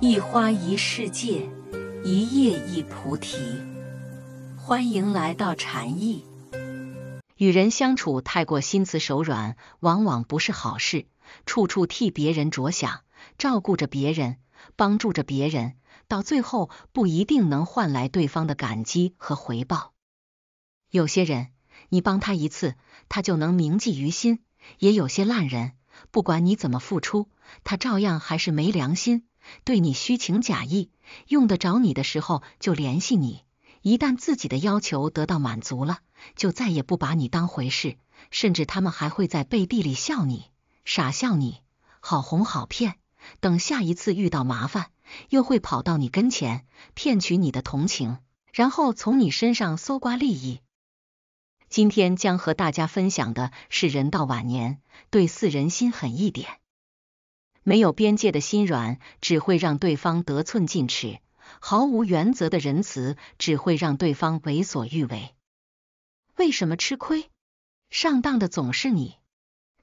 一花一世界，一叶一菩提。欢迎来到禅意。与人相处太过心慈手软，往往不是好事。处处替别人着想，照顾着别人，帮助着别人，到最后不一定能换来对方的感激和回报。有些人，你帮他一次，他就能铭记于心；也有些烂人，不管你怎么付出，他照样还是没良心。对你虚情假意，用得着你的时候就联系你，一旦自己的要求得到满足了，就再也不把你当回事，甚至他们还会在背地里笑你，傻笑你，好哄好骗。等下一次遇到麻烦，又会跑到你跟前，骗取你的同情，然后从你身上搜刮利益。今天将和大家分享的是，人到晚年，对四人心狠一点。没有边界的心软，只会让对方得寸进尺；毫无原则的仁慈，只会让对方为所欲为。为什么吃亏、上当的总是你？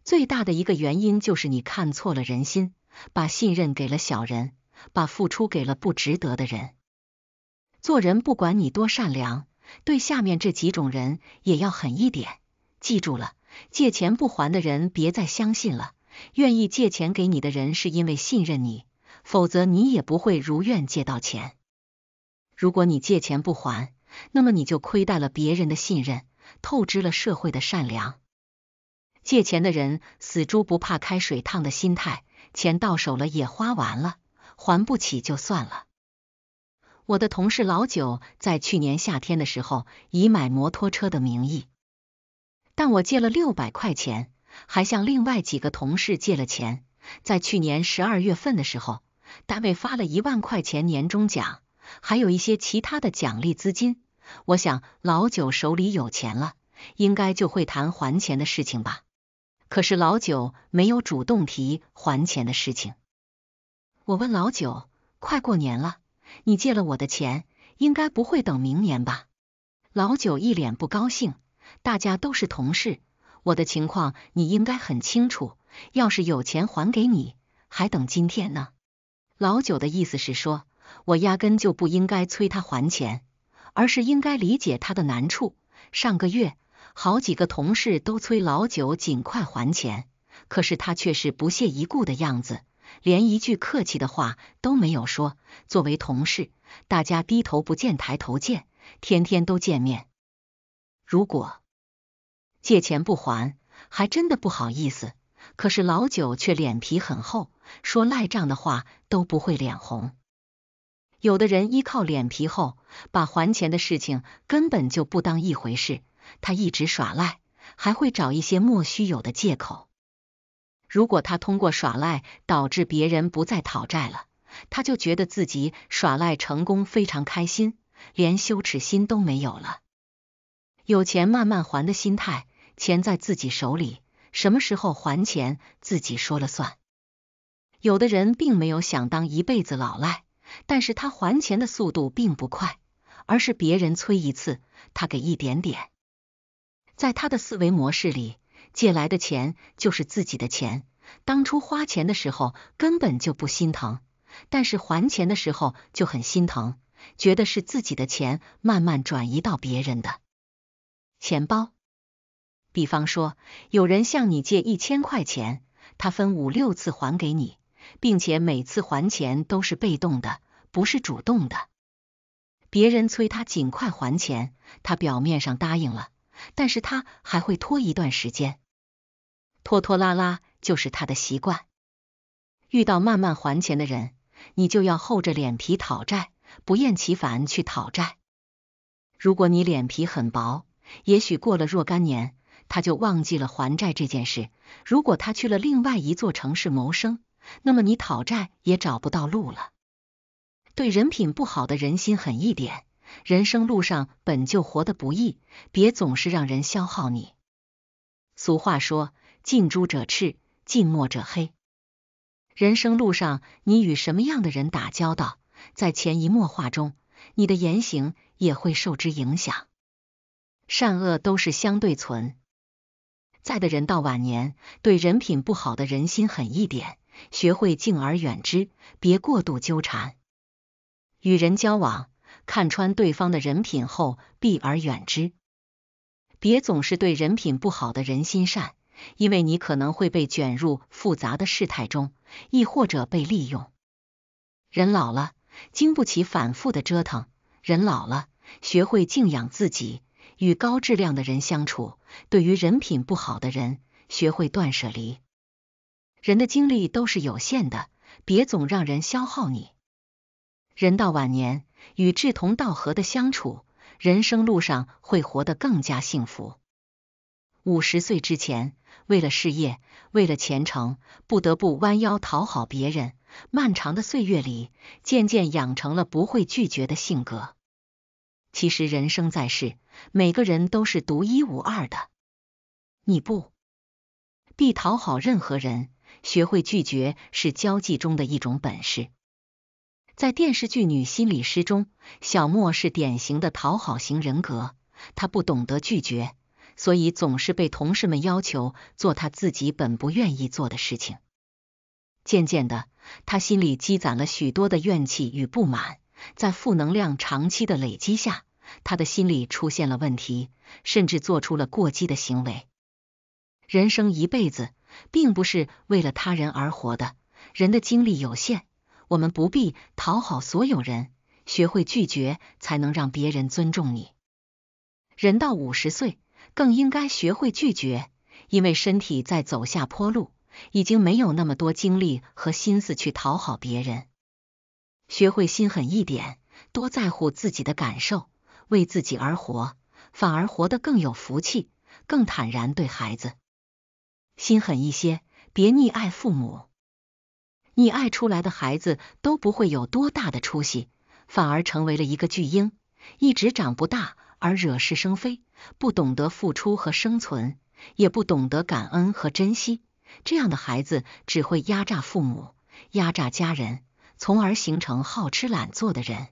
最大的一个原因就是你看错了人心，把信任给了小人，把付出给了不值得的人。做人，不管你多善良，对下面这几种人也要狠一点。记住了，借钱不还的人，别再相信了。愿意借钱给你的人是因为信任你，否则你也不会如愿借到钱。如果你借钱不还，那么你就亏待了别人的信任，透支了社会的善良。借钱的人死猪不怕开水烫的心态，钱到手了也花完了，还不起就算了。我的同事老九在去年夏天的时候，以买摩托车的名义，但我借了六百块钱。还向另外几个同事借了钱，在去年十二月份的时候，单位发了一万块钱年终奖，还有一些其他的奖励资金。我想老九手里有钱了，应该就会谈还钱的事情吧。可是老九没有主动提还钱的事情。我问老九，快过年了，你借了我的钱，应该不会等明年吧？老九一脸不高兴，大家都是同事。我的情况你应该很清楚，要是有钱还给你，还等今天呢？老九的意思是说，我压根就不应该催他还钱，而是应该理解他的难处。上个月，好几个同事都催老九尽快还钱，可是他却是不屑一顾的样子，连一句客气的话都没有说。作为同事，大家低头不见抬头见，天天都见面。如果。借钱不还，还真的不好意思。可是老九却脸皮很厚，说赖账的话都不会脸红。有的人依靠脸皮厚，把还钱的事情根本就不当一回事。他一直耍赖，还会找一些莫须有的借口。如果他通过耍赖导致别人不再讨债了，他就觉得自己耍赖成功，非常开心，连羞耻心都没有了。有钱慢慢还的心态。钱在自己手里，什么时候还钱自己说了算。有的人并没有想当一辈子老赖，但是他还钱的速度并不快，而是别人催一次，他给一点点。在他的思维模式里，借来的钱就是自己的钱，当初花钱的时候根本就不心疼，但是还钱的时候就很心疼，觉得是自己的钱慢慢转移到别人的钱包。比方说，有人向你借一千块钱，他分五六次还给你，并且每次还钱都是被动的，不是主动的。别人催他尽快还钱，他表面上答应了，但是他还会拖一段时间，拖拖拉拉就是他的习惯。遇到慢慢还钱的人，你就要厚着脸皮讨债，不厌其烦去讨债。如果你脸皮很薄，也许过了若干年。他就忘记了还债这件事。如果他去了另外一座城市谋生，那么你讨债也找不到路了。对人品不好的人心狠一点。人生路上本就活得不易，别总是让人消耗你。俗话说，近朱者赤，近墨者黑。人生路上，你与什么样的人打交道，在潜移默化中，你的言行也会受之影响。善恶都是相对存。在的人到晚年，对人品不好的人心狠一点，学会敬而远之，别过度纠缠。与人交往，看穿对方的人品后，避而远之，别总是对人品不好的人心善，因为你可能会被卷入复杂的事态中，亦或者被利用。人老了，经不起反复的折腾。人老了，学会静养自己。与高质量的人相处，对于人品不好的人，学会断舍离。人的精力都是有限的，别总让人消耗你。人到晚年，与志同道合的相处，人生路上会活得更加幸福。五十岁之前，为了事业，为了前程，不得不弯腰讨好别人。漫长的岁月里，渐渐养成了不会拒绝的性格。其实人生在世，每个人都是独一无二的。你不必讨好任何人，学会拒绝是交际中的一种本事。在电视剧《女心理师》中，小莫是典型的讨好型人格，她不懂得拒绝，所以总是被同事们要求做她自己本不愿意做的事情。渐渐的，她心里积攒了许多的怨气与不满。在负能量长期的累积下，他的心理出现了问题，甚至做出了过激的行为。人生一辈子，并不是为了他人而活的。人的精力有限，我们不必讨好所有人，学会拒绝才能让别人尊重你。人到五十岁，更应该学会拒绝，因为身体在走下坡路，已经没有那么多精力和心思去讨好别人。学会心狠一点，多在乎自己的感受，为自己而活，反而活得更有福气，更坦然。对孩子心狠一些，别溺爱父母，溺爱出来的孩子都不会有多大的出息，反而成为了一个巨婴，一直长不大而惹是生非，不懂得付出和生存，也不懂得感恩和珍惜。这样的孩子只会压榨父母，压榨家人。从而形成好吃懒做的人。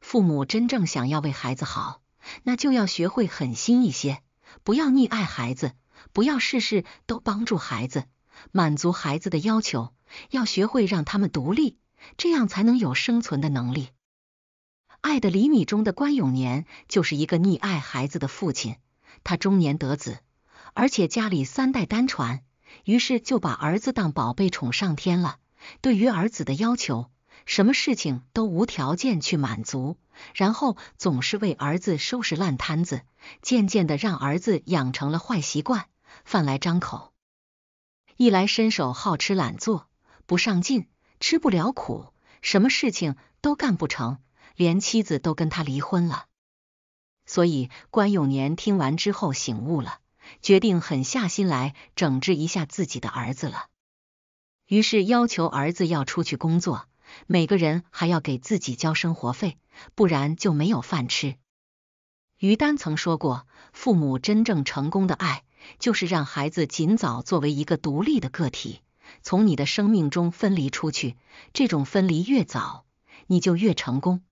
父母真正想要为孩子好，那就要学会狠心一些，不要溺爱孩子，不要事事都帮助孩子，满足孩子的要求，要学会让他们独立，这样才能有生存的能力。《爱的厘米》中的关永年就是一个溺爱孩子的父亲，他中年得子，而且家里三代单传，于是就把儿子当宝贝宠上天了。对于儿子的要求，什么事情都无条件去满足，然后总是为儿子收拾烂摊子，渐渐的让儿子养成了坏习惯，饭来张口，一来伸手，好吃懒做，不上进，吃不了苦，什么事情都干不成，连妻子都跟他离婚了。所以关永年听完之后醒悟了，决定狠下心来整治一下自己的儿子了。于是要求儿子要出去工作，每个人还要给自己交生活费，不然就没有饭吃。于丹曾说过，父母真正成功的爱，就是让孩子尽早作为一个独立的个体，从你的生命中分离出去，这种分离越早，你就越成功。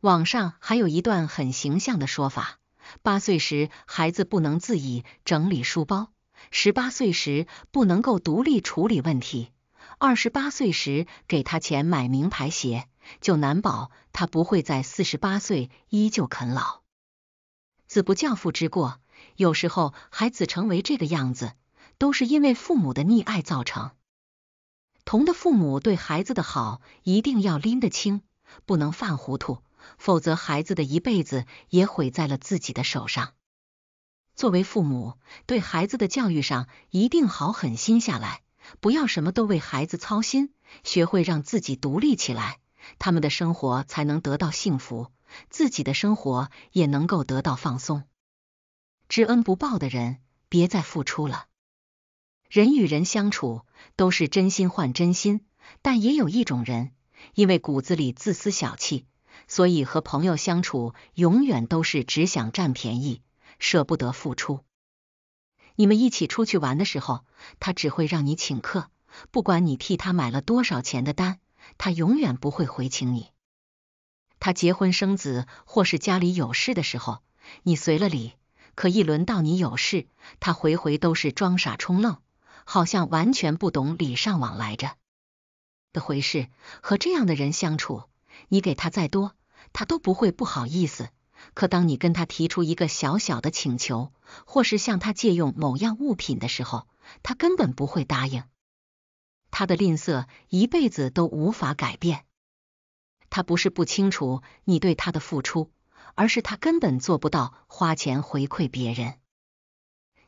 网上还有一段很形象的说法：八岁时，孩子不能自己整理书包。十八岁时不能够独立处理问题，二十八岁时给他钱买名牌鞋，就难保他不会在四十八岁依旧啃老。子不教父之过，有时候孩子成为这个样子，都是因为父母的溺爱造成。同的父母对孩子的好一定要拎得清，不能犯糊涂，否则孩子的一辈子也毁在了自己的手上。作为父母，对孩子的教育上一定好狠心下来，不要什么都为孩子操心，学会让自己独立起来，他们的生活才能得到幸福，自己的生活也能够得到放松。知恩不报的人，别再付出了。人与人相处都是真心换真心，但也有一种人，因为骨子里自私小气，所以和朋友相处永远都是只想占便宜。舍不得付出。你们一起出去玩的时候，他只会让你请客，不管你替他买了多少钱的单，他永远不会回请你。他结婚生子或是家里有事的时候，你随了礼，可一轮到你有事，他回回都是装傻充愣，好像完全不懂礼尚往来着的回事。和这样的人相处，你给他再多，他都不会不好意思。可当你跟他提出一个小小的请求，或是向他借用某样物品的时候，他根本不会答应。他的吝啬一辈子都无法改变。他不是不清楚你对他的付出，而是他根本做不到花钱回馈别人。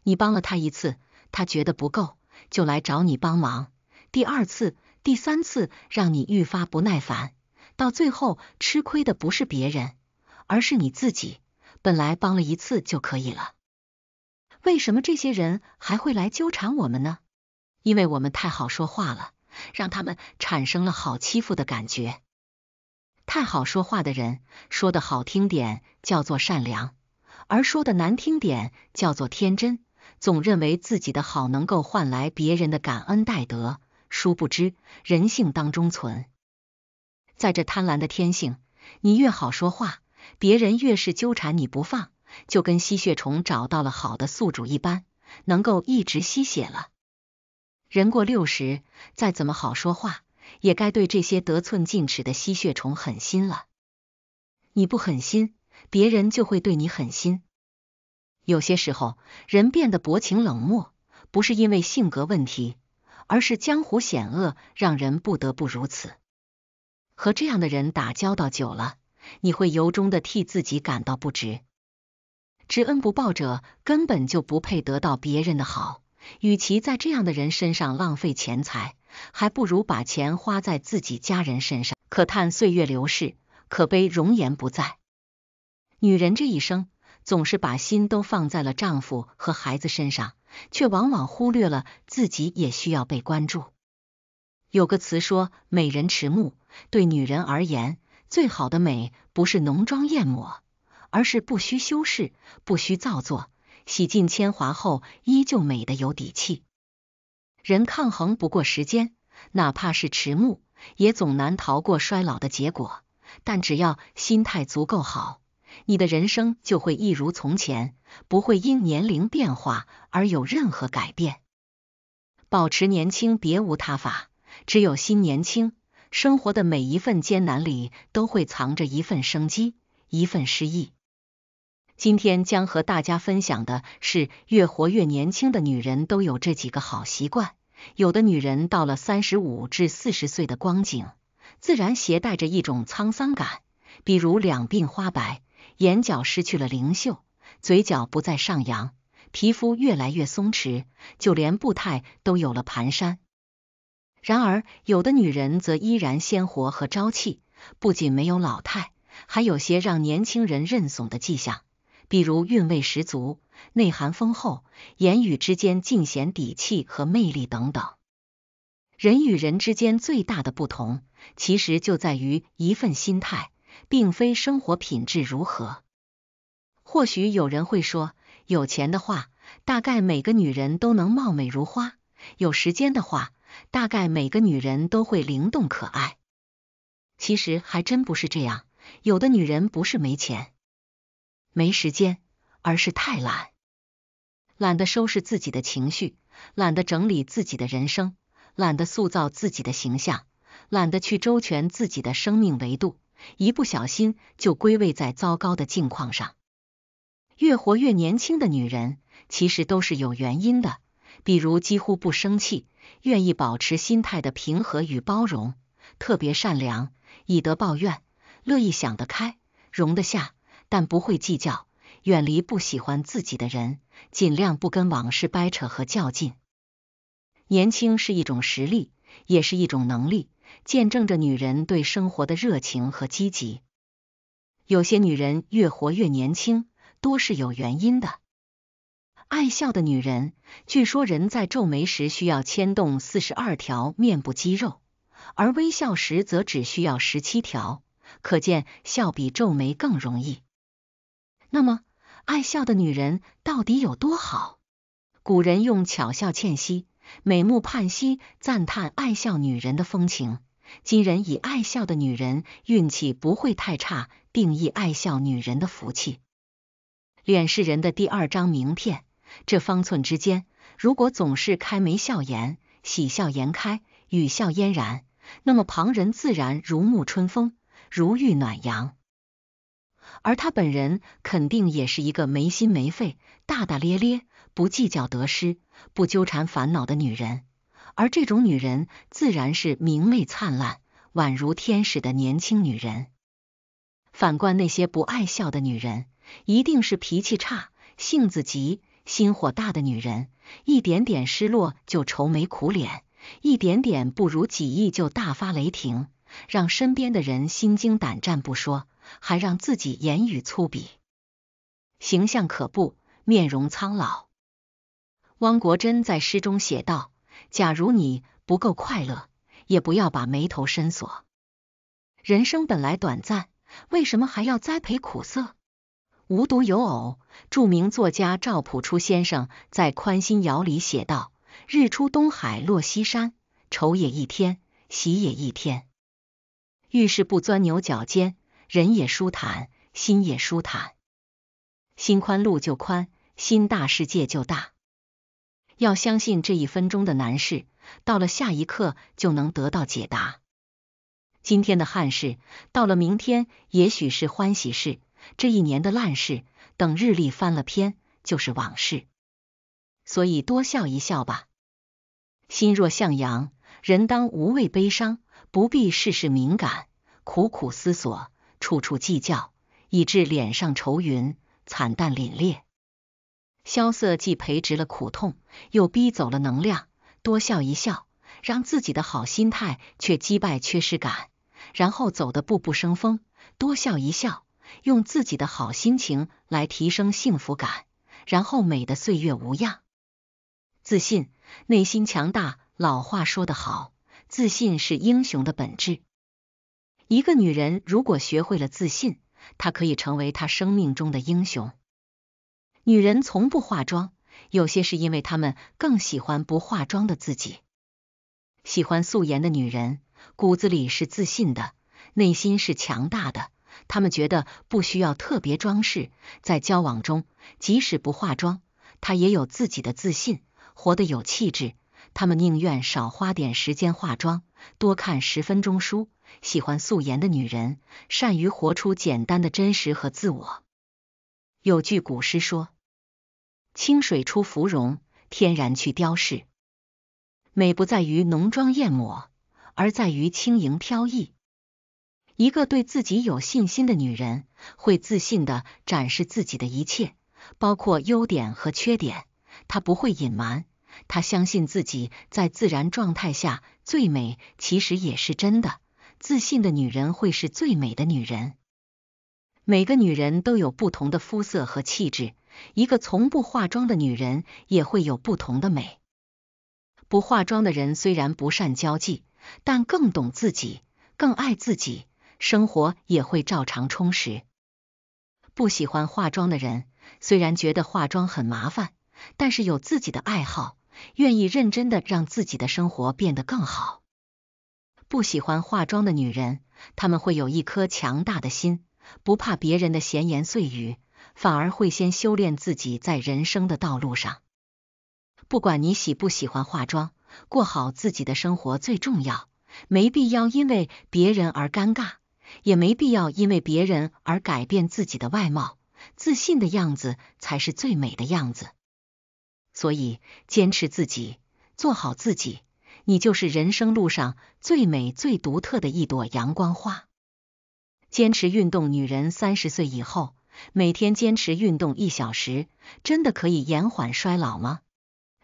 你帮了他一次，他觉得不够，就来找你帮忙。第二次、第三次，让你愈发不耐烦，到最后吃亏的不是别人。而是你自己，本来帮了一次就可以了，为什么这些人还会来纠缠我们呢？因为我们太好说话了，让他们产生了好欺负的感觉。太好说话的人，说的好听点叫做善良，而说的难听点叫做天真，总认为自己的好能够换来别人的感恩戴德。殊不知人性当中存在这贪婪的天性，你越好说话。别人越是纠缠你不放，就跟吸血虫找到了好的宿主一般，能够一直吸血了。人过六十，再怎么好说话，也该对这些得寸进尺的吸血虫狠心了。你不狠心，别人就会对你狠心。有些时候，人变得薄情冷漠，不是因为性格问题，而是江湖险恶，让人不得不如此。和这样的人打交道久了。你会由衷的替自己感到不值，知恩不报者根本就不配得到别人的好。与其在这样的人身上浪费钱财，还不如把钱花在自己家人身上。可叹岁月流逝，可悲容颜不在。女人这一生，总是把心都放在了丈夫和孩子身上，却往往忽略了自己也需要被关注。有个词说“美人迟暮”，对女人而言。最好的美不是浓妆艳抹，而是不需修饰、不需造作，洗尽铅华后依旧美的有底气。人抗衡不过时间，哪怕是迟暮，也总难逃过衰老的结果。但只要心态足够好，你的人生就会一如从前，不会因年龄变化而有任何改变。保持年轻，别无他法，只有心年轻。生活的每一份艰难里，都会藏着一份生机，一份诗意。今天将和大家分享的是，越活越年轻的女人都有这几个好习惯。有的女人到了三十五至四十岁的光景，自然携带着一种沧桑感，比如两鬓花白，眼角失去了灵秀，嘴角不再上扬，皮肤越来越松弛，就连步态都有了蹒跚。然而，有的女人则依然鲜活和朝气，不仅没有老态，还有些让年轻人认怂的迹象，比如韵味十足、内涵丰厚、言语之间尽显底气和魅力等等。人与人之间最大的不同，其实就在于一份心态，并非生活品质如何。或许有人会说，有钱的话，大概每个女人都能貌美如花；有时间的话，大概每个女人都会灵动可爱，其实还真不是这样。有的女人不是没钱、没时间，而是太懒，懒得收拾自己的情绪，懒得整理自己的人生，懒得塑造自己的形象，懒得去周全自己的生命维度，一不小心就归位在糟糕的境况上。越活越年轻的女人，其实都是有原因的。比如几乎不生气，愿意保持心态的平和与包容，特别善良，以德报怨，乐意想得开，容得下，但不会计较，远离不喜欢自己的人，尽量不跟往事掰扯和较劲。年轻是一种实力，也是一种能力，见证着女人对生活的热情和积极。有些女人越活越年轻，多是有原因的。爱笑的女人，据说人在皱眉时需要牵动四十二条面部肌肉，而微笑时则只需要十七条，可见笑比皱眉更容易。那么，爱笑的女人到底有多好？古人用巧笑倩兮，美目盼兮，赞叹爱笑女人的风情；今人以爱笑的女人运气不会太差，定义爱笑女人的福气。脸是人的第二张名片。这方寸之间，如果总是开眉笑颜、喜笑颜开、语笑嫣然，那么旁人自然如沐春风、如遇暖阳。而她本人肯定也是一个没心没肺、大大咧咧、不计较得失、不纠缠烦恼的女人。而这种女人，自然是明媚灿烂、宛如天使的年轻女人。反观那些不爱笑的女人，一定是脾气差、性子急。心火大的女人，一点点失落就愁眉苦脸，一点点不如几亿就大发雷霆，让身边的人心惊胆战不说，还让自己言语粗鄙，形象可怖，面容苍老。汪国真在诗中写道：“假如你不够快乐，也不要把眉头深锁。人生本来短暂，为什么还要栽培苦涩？”无独有偶，著名作家赵朴初先生在《宽心谣》里写道：“日出东海落西山，愁也一天，喜也一天。遇事不钻牛角尖，人也舒坦，心也舒坦。心宽路就宽，心大世界就大。要相信这一分钟的难事，到了下一刻就能得到解答。今天的憾事，到了明天也许是欢喜事。”这一年的烂事，等日历翻了篇，就是往事。所以多笑一笑吧。心若向阳，人当无畏悲伤，不必事事敏感，苦苦思索，处处计较，以致脸上愁云惨淡凛冽。萧瑟既培植了苦痛，又逼走了能量。多笑一笑，让自己的好心态却击败缺失感，然后走得步步生风。多笑一笑。用自己的好心情来提升幸福感，然后美的岁月无恙。自信，内心强大。老话说得好，自信是英雄的本质。一个女人如果学会了自信，她可以成为她生命中的英雄。女人从不化妆，有些是因为她们更喜欢不化妆的自己。喜欢素颜的女人，骨子里是自信的，内心是强大的。他们觉得不需要特别装饰，在交往中，即使不化妆，她也有自己的自信，活得有气质。他们宁愿少花点时间化妆，多看十分钟书。喜欢素颜的女人，善于活出简单的真实和自我。有句古诗说：“清水出芙蓉，天然去雕饰。”美不在于浓妆艳抹，而在于轻盈飘逸。一个对自己有信心的女人，会自信的展示自己的一切，包括优点和缺点。她不会隐瞒，她相信自己在自然状态下最美，其实也是真的。自信的女人会是最美的女人。每个女人都有不同的肤色和气质，一个从不化妆的女人也会有不同的美。不化妆的人虽然不善交际，但更懂自己，更爱自己。生活也会照常充实。不喜欢化妆的人，虽然觉得化妆很麻烦，但是有自己的爱好，愿意认真的让自己的生活变得更好。不喜欢化妆的女人，他们会有一颗强大的心，不怕别人的闲言碎语，反而会先修炼自己，在人生的道路上。不管你喜不喜欢化妆，过好自己的生活最重要，没必要因为别人而尴尬。也没必要因为别人而改变自己的外貌，自信的样子才是最美的样子。所以，坚持自己，做好自己，你就是人生路上最美、最独特的一朵阳光花。坚持运动，女人三十岁以后，每天坚持运动一小时，真的可以延缓衰老吗？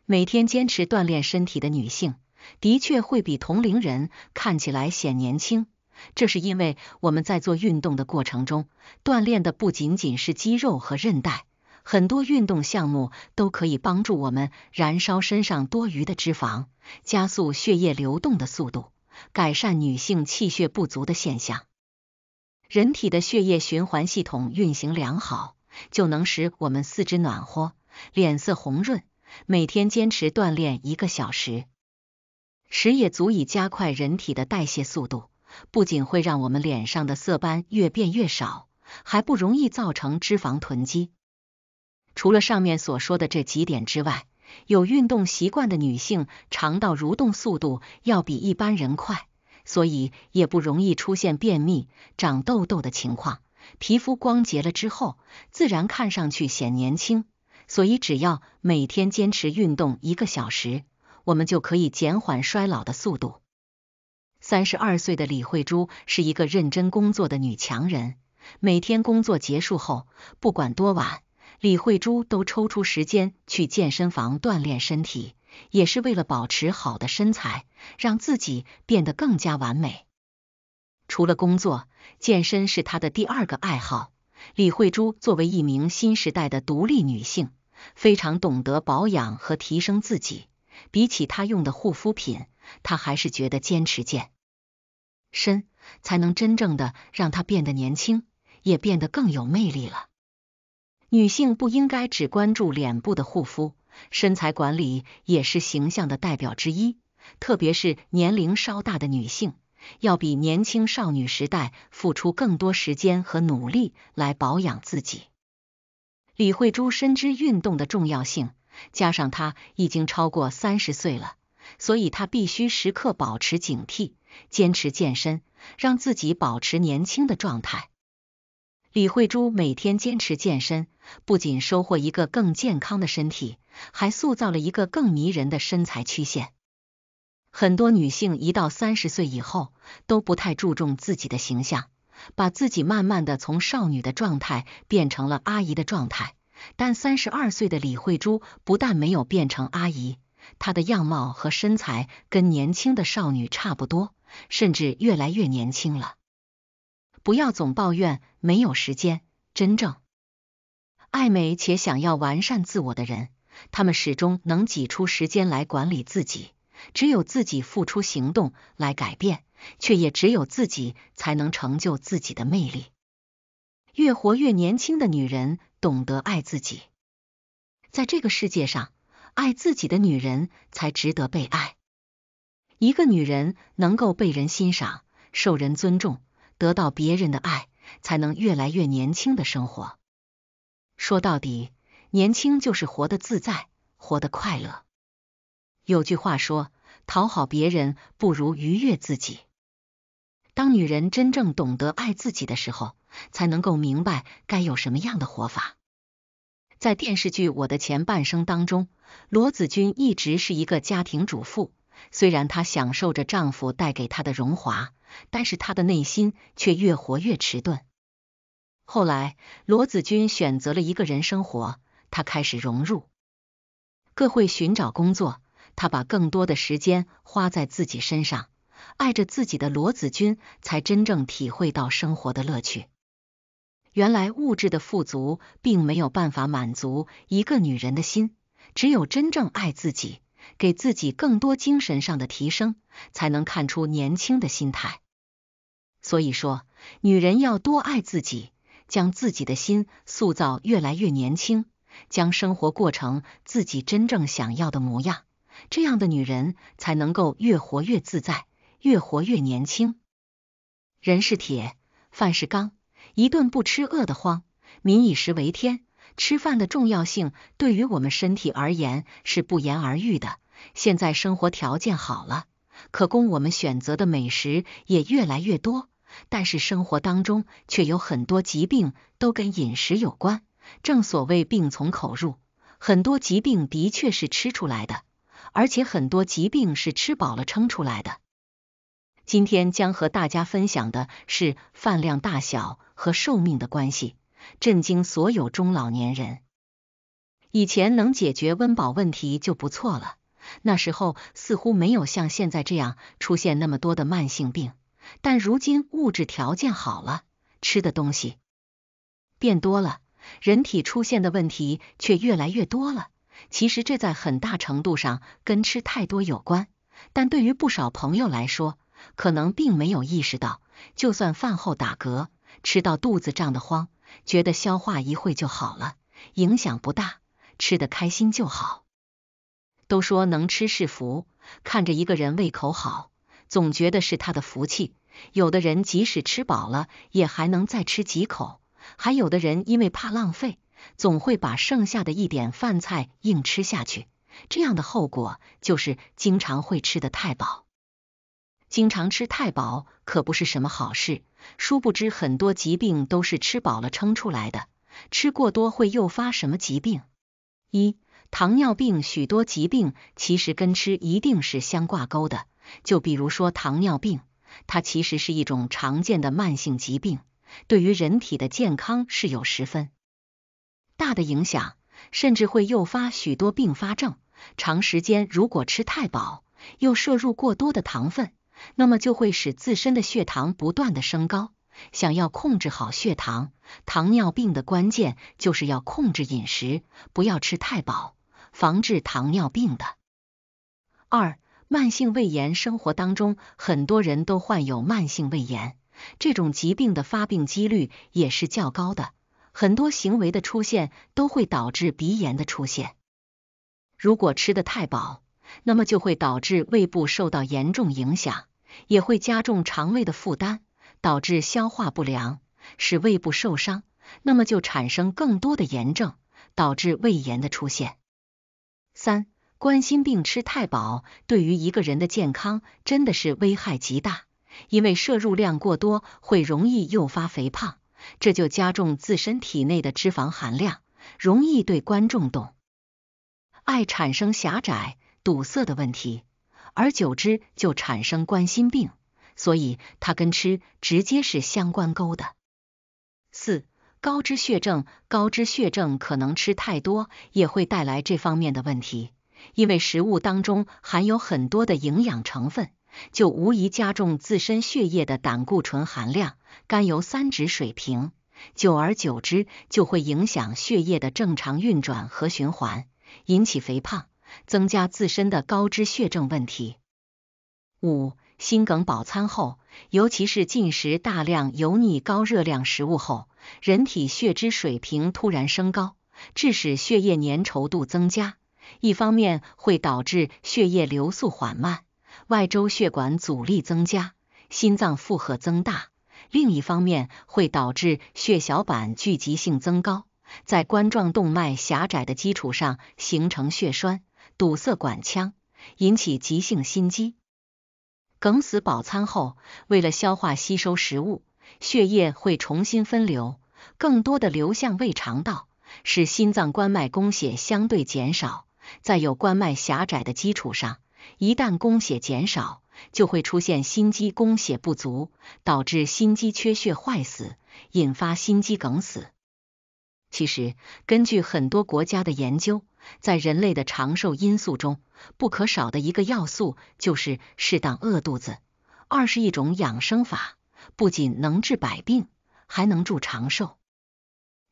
每天坚持锻炼身体的女性，的确会比同龄人看起来显年轻。这是因为我们在做运动的过程中，锻炼的不仅仅是肌肉和韧带，很多运动项目都可以帮助我们燃烧身上多余的脂肪，加速血液流动的速度，改善女性气血不足的现象。人体的血液循环系统运行良好，就能使我们四肢暖和，脸色红润。每天坚持锻炼一个小时，时也足以加快人体的代谢速度。不仅会让我们脸上的色斑越变越少，还不容易造成脂肪囤积。除了上面所说的这几点之外，有运动习惯的女性，肠道蠕动速度要比一般人快，所以也不容易出现便秘、长痘痘的情况。皮肤光洁了之后，自然看上去显年轻。所以只要每天坚持运动一个小时，我们就可以减缓衰老的速度。三十二岁的李慧珠是一个认真工作的女强人。每天工作结束后，不管多晚，李慧珠都抽出时间去健身房锻炼身体，也是为了保持好的身材，让自己变得更加完美。除了工作，健身是她的第二个爱好。李慧珠作为一名新时代的独立女性，非常懂得保养和提升自己。比起她用的护肤品，她还是觉得坚持健。身才能真正的让她变得年轻，也变得更有魅力了。女性不应该只关注脸部的护肤，身材管理也是形象的代表之一。特别是年龄稍大的女性，要比年轻少女时代付出更多时间和努力来保养自己。李慧珠深知运动的重要性，加上她已经超过三十岁了，所以她必须时刻保持警惕。坚持健身，让自己保持年轻的状态。李慧珠每天坚持健身，不仅收获一个更健康的身体，还塑造了一个更迷人的身材曲线。很多女性一到三十岁以后都不太注重自己的形象，把自己慢慢的从少女的状态变成了阿姨的状态。但三十二岁的李慧珠不但没有变成阿姨，她的样貌和身材跟年轻的少女差不多。甚至越来越年轻了。不要总抱怨没有时间。真正爱美且想要完善自我的人，他们始终能挤出时间来管理自己。只有自己付出行动来改变，却也只有自己才能成就自己的魅力。越活越年轻的女人懂得爱自己，在这个世界上，爱自己的女人才值得被爱。一个女人能够被人欣赏、受人尊重、得到别人的爱，才能越来越年轻的生活。说到底，年轻就是活得自在、活得快乐。有句话说：“讨好别人不如愉悦自己。”当女人真正懂得爱自己的时候，才能够明白该有什么样的活法。在电视剧《我的前半生》当中，罗子君一直是一个家庭主妇。虽然她享受着丈夫带给她的荣华，但是她的内心却越活越迟钝。后来，罗子君选择了一个人生活，她开始融入各会寻找工作，她把更多的时间花在自己身上，爱着自己的罗子君才真正体会到生活的乐趣。原来物质的富足并没有办法满足一个女人的心，只有真正爱自己。给自己更多精神上的提升，才能看出年轻的心态。所以说，女人要多爱自己，将自己的心塑造越来越年轻，将生活过成自己真正想要的模样，这样的女人才能够越活越自在，越活越年轻。人是铁，饭是钢，一顿不吃饿得慌，民以食为天。吃饭的重要性对于我们身体而言是不言而喻的。现在生活条件好了，可供我们选择的美食也越来越多，但是生活当中却有很多疾病都跟饮食有关。正所谓病从口入，很多疾病的确是吃出来的，而且很多疾病是吃饱了撑出来的。今天将和大家分享的是饭量大小和寿命的关系。震惊所有中老年人。以前能解决温饱问题就不错了，那时候似乎没有像现在这样出现那么多的慢性病。但如今物质条件好了，吃的东西变多了，人体出现的问题却越来越多了。其实这在很大程度上跟吃太多有关。但对于不少朋友来说，可能并没有意识到，就算饭后打嗝，吃到肚子胀得慌。觉得消化一会就好了，影响不大，吃的开心就好。都说能吃是福，看着一个人胃口好，总觉得是他的福气。有的人即使吃饱了，也还能再吃几口；还有的人因为怕浪费，总会把剩下的一点饭菜硬吃下去，这样的后果就是经常会吃得太饱。经常吃太饱可不是什么好事。殊不知，很多疾病都是吃饱了撑出来的。吃过多会诱发什么疾病？一、糖尿病。许多疾病其实跟吃一定是相挂钩的。就比如说糖尿病，它其实是一种常见的慢性疾病，对于人体的健康是有十分大的影响，甚至会诱发许多并发症。长时间如果吃太饱，又摄入过多的糖分。那么就会使自身的血糖不断的升高。想要控制好血糖，糖尿病的关键就是要控制饮食，不要吃太饱，防治糖尿病的。二、慢性胃炎，生活当中很多人都患有慢性胃炎，这种疾病的发病几率也是较高的。很多行为的出现都会导致鼻炎的出现。如果吃的太饱，那么就会导致胃部受到严重影响。也会加重肠胃的负担，导致消化不良，使胃部受伤，那么就产生更多的炎症，导致胃炎的出现。三、冠心病吃太饱，对于一个人的健康真的是危害极大，因为摄入量过多会容易诱发肥胖，这就加重自身体内的脂肪含量，容易对冠中动脉产生狭窄、堵塞的问题。而久之就产生冠心病，所以它跟吃直接是相关勾的。四高脂血症，高脂血症可能吃太多也会带来这方面的问题，因为食物当中含有很多的营养成分，就无疑加重自身血液的胆固醇含量、甘油三酯水平，久而久之就会影响血液的正常运转和循环，引起肥胖。增加自身的高脂血症问题。五、心梗饱餐后，尤其是进食大量油腻、高热量食物后，人体血脂水平突然升高，致使血液粘稠度增加。一方面会导致血液流速缓慢，外周血管阻力增加，心脏负荷增大；另一方面会导致血小板聚集性增高，在冠状动脉狭窄的基础上形成血栓。堵塞管腔，引起急性心肌梗死。饱餐后，为了消化吸收食物，血液会重新分流，更多的流向胃肠道，使心脏冠脉供血相对减少。在有冠脉狭窄的基础上，一旦供血减少，就会出现心肌供血不足，导致心肌缺血坏死，引发心肌梗死。其实，根据很多国家的研究。在人类的长寿因素中，不可少的一个要素就是适当饿肚子。二是一种养生法，不仅能治百病，还能助长寿。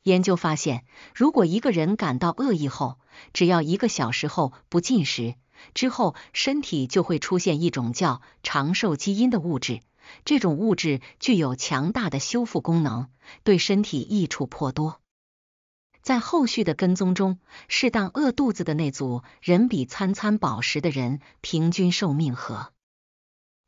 研究发现，如果一个人感到饿意后，只要一个小时后不进食，之后身体就会出现一种叫长寿基因的物质，这种物质具有强大的修复功能，对身体益处颇多。在后续的跟踪中，适当饿肚子的那组人比餐餐饱食的人平均寿命和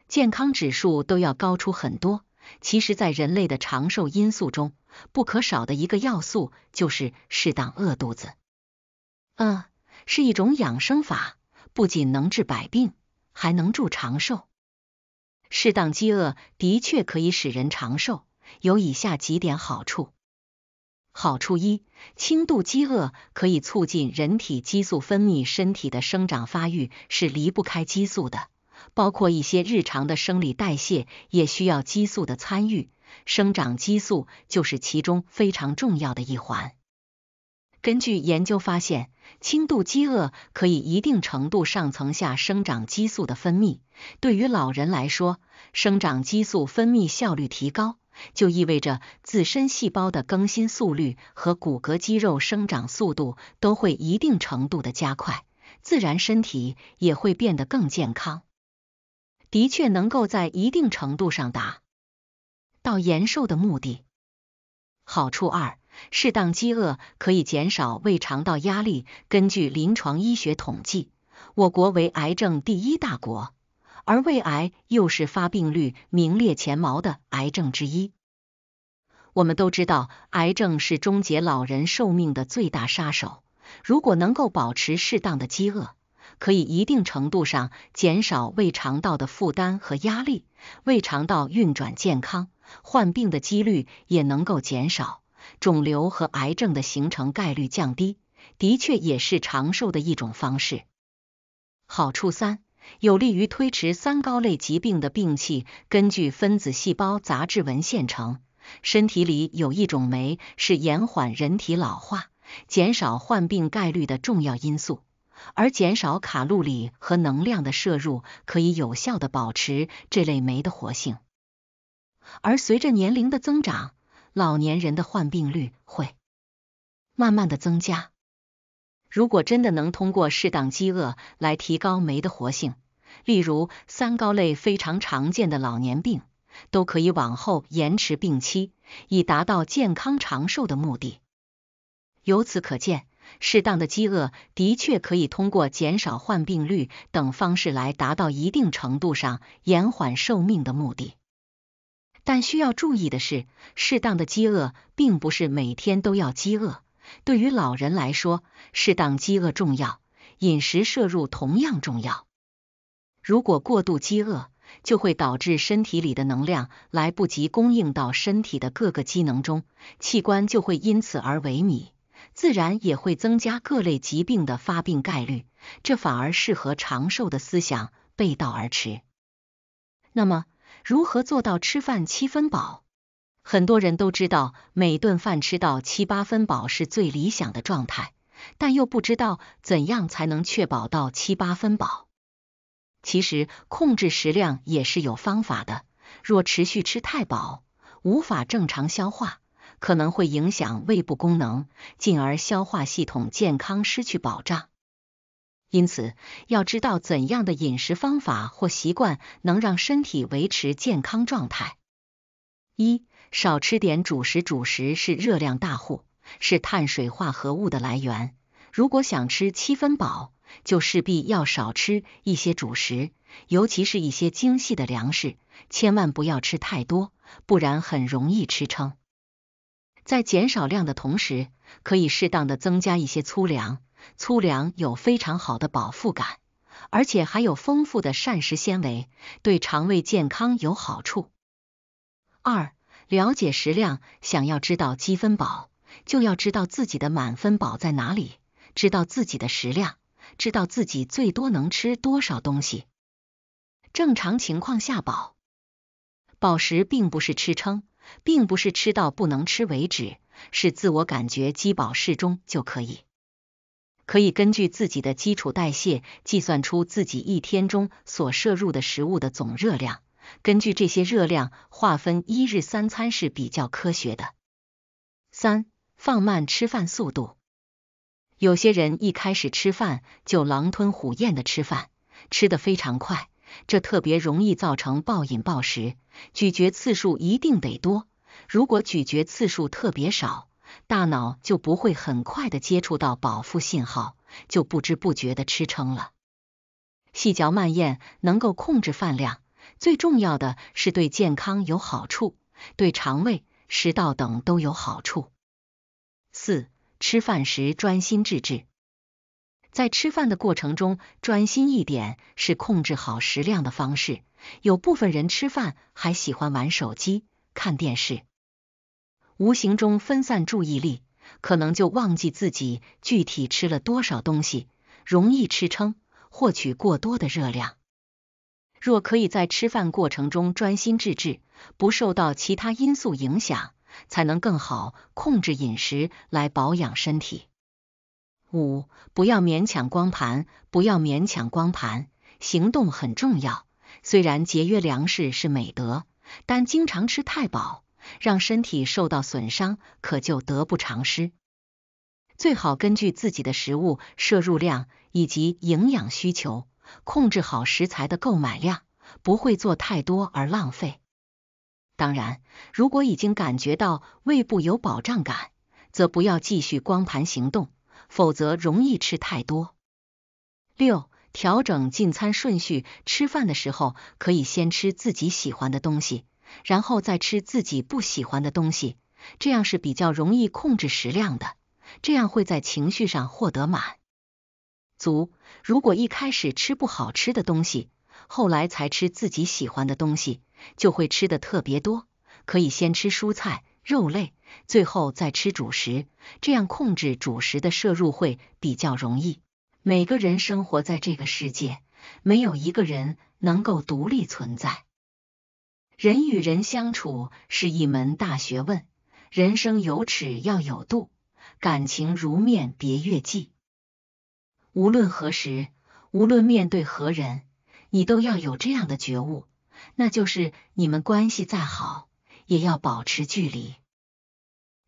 健康指数都要高出很多。其实，在人类的长寿因素中，不可少的一个要素就是适当饿肚子。嗯，是一种养生法，不仅能治百病，还能助长寿。适当饥饿的确可以使人长寿，有以下几点好处。好处一，轻度饥饿可以促进人体激素分泌，身体的生长发育是离不开激素的，包括一些日常的生理代谢也需要激素的参与，生长激素就是其中非常重要的一环。根据研究发现，轻度饥饿可以一定程度上层下生长激素的分泌，对于老人来说，生长激素分泌效率提高。就意味着自身细胞的更新速率和骨骼肌肉生长速度都会一定程度的加快，自然身体也会变得更健康。的确能够在一定程度上达到延寿的目的。好处二，适当饥饿可以减少胃肠道压力。根据临床医学统计，我国为癌症第一大国。而胃癌又是发病率名列前茅的癌症之一。我们都知道，癌症是终结老人寿命的最大杀手。如果能够保持适当的饥饿，可以一定程度上减少胃肠道的负担和压力，胃肠道运转健康，患病的几率也能够减少，肿瘤和癌症的形成概率降低，的确也是长寿的一种方式。好处三。有利于推迟三高类疾病的病气。根据分子细胞杂志文献称，身体里有一种酶是延缓人体老化、减少患病概率的重要因素，而减少卡路里和能量的摄入可以有效的保持这类酶的活性。而随着年龄的增长，老年人的患病率会慢慢的增加。如果真的能通过适当饥饿来提高酶的活性，例如三高类非常常见的老年病，都可以往后延迟病期，以达到健康长寿的目的。由此可见，适当的饥饿的确可以通过减少患病率等方式来达到一定程度上延缓寿命的目的。但需要注意的是，适当的饥饿并不是每天都要饥饿。对于老人来说，适当饥饿重要，饮食摄入同样重要。如果过度饥饿，就会导致身体里的能量来不及供应到身体的各个机能中，器官就会因此而萎靡，自然也会增加各类疾病的发病概率。这反而适合长寿的思想背道而驰。那么，如何做到吃饭七分饱？很多人都知道，每顿饭吃到七八分饱是最理想的状态，但又不知道怎样才能确保到七八分饱。其实控制食量也是有方法的。若持续吃太饱，无法正常消化，可能会影响胃部功能，进而消化系统健康失去保障。因此，要知道怎样的饮食方法或习惯能让身体维持健康状态。一少吃点主食，主食是热量大户，是碳水化合物的来源。如果想吃七分饱，就势必要少吃一些主食，尤其是一些精细的粮食，千万不要吃太多，不然很容易吃撑。在减少量的同时，可以适当的增加一些粗粮，粗粮有非常好的饱腹感，而且还有丰富的膳食纤维，对肠胃健康有好处。二了解食量，想要知道积分宝，就要知道自己的满分宝在哪里，知道自己的食量，知道自己最多能吃多少东西。正常情况下，宝，饱食并不是吃撑，并不是吃到不能吃为止，是自我感觉饥饱适中就可以。可以根据自己的基础代谢计算出自己一天中所摄入的食物的总热量。根据这些热量划分一日三餐是比较科学的。三、放慢吃饭速度。有些人一开始吃饭就狼吞虎咽的吃饭，吃的非常快，这特别容易造成暴饮暴食。咀嚼次数一定得多，如果咀嚼次数特别少，大脑就不会很快的接触到饱腹信号，就不知不觉的吃撑了。细嚼慢咽能够控制饭量。最重要的是对健康有好处，对肠胃、食道等都有好处。四、吃饭时专心致志，在吃饭的过程中专心一点是控制好食量的方式。有部分人吃饭还喜欢玩手机、看电视，无形中分散注意力，可能就忘记自己具体吃了多少东西，容易吃撑，获取过多的热量。若可以在吃饭过程中专心致志，不受到其他因素影响，才能更好控制饮食来保养身体。五，不要勉强光盘，不要勉强光盘，行动很重要。虽然节约粮食是美德，但经常吃太饱，让身体受到损伤，可就得不偿失。最好根据自己的食物摄入量以及营养需求。控制好食材的购买量，不会做太多而浪费。当然，如果已经感觉到胃部有饱胀感，则不要继续光盘行动，否则容易吃太多。六、调整进餐顺序，吃饭的时候可以先吃自己喜欢的东西，然后再吃自己不喜欢的东西，这样是比较容易控制食量的，这样会在情绪上获得满。足。如果一开始吃不好吃的东西，后来才吃自己喜欢的东西，就会吃的特别多。可以先吃蔬菜、肉类，最后再吃主食，这样控制主食的摄入会比较容易。每个人生活在这个世界，没有一个人能够独立存在。人与人相处是一门大学问。人生有尺要有度，感情如面，别越界。无论何时，无论面对何人，你都要有这样的觉悟，那就是你们关系再好，也要保持距离。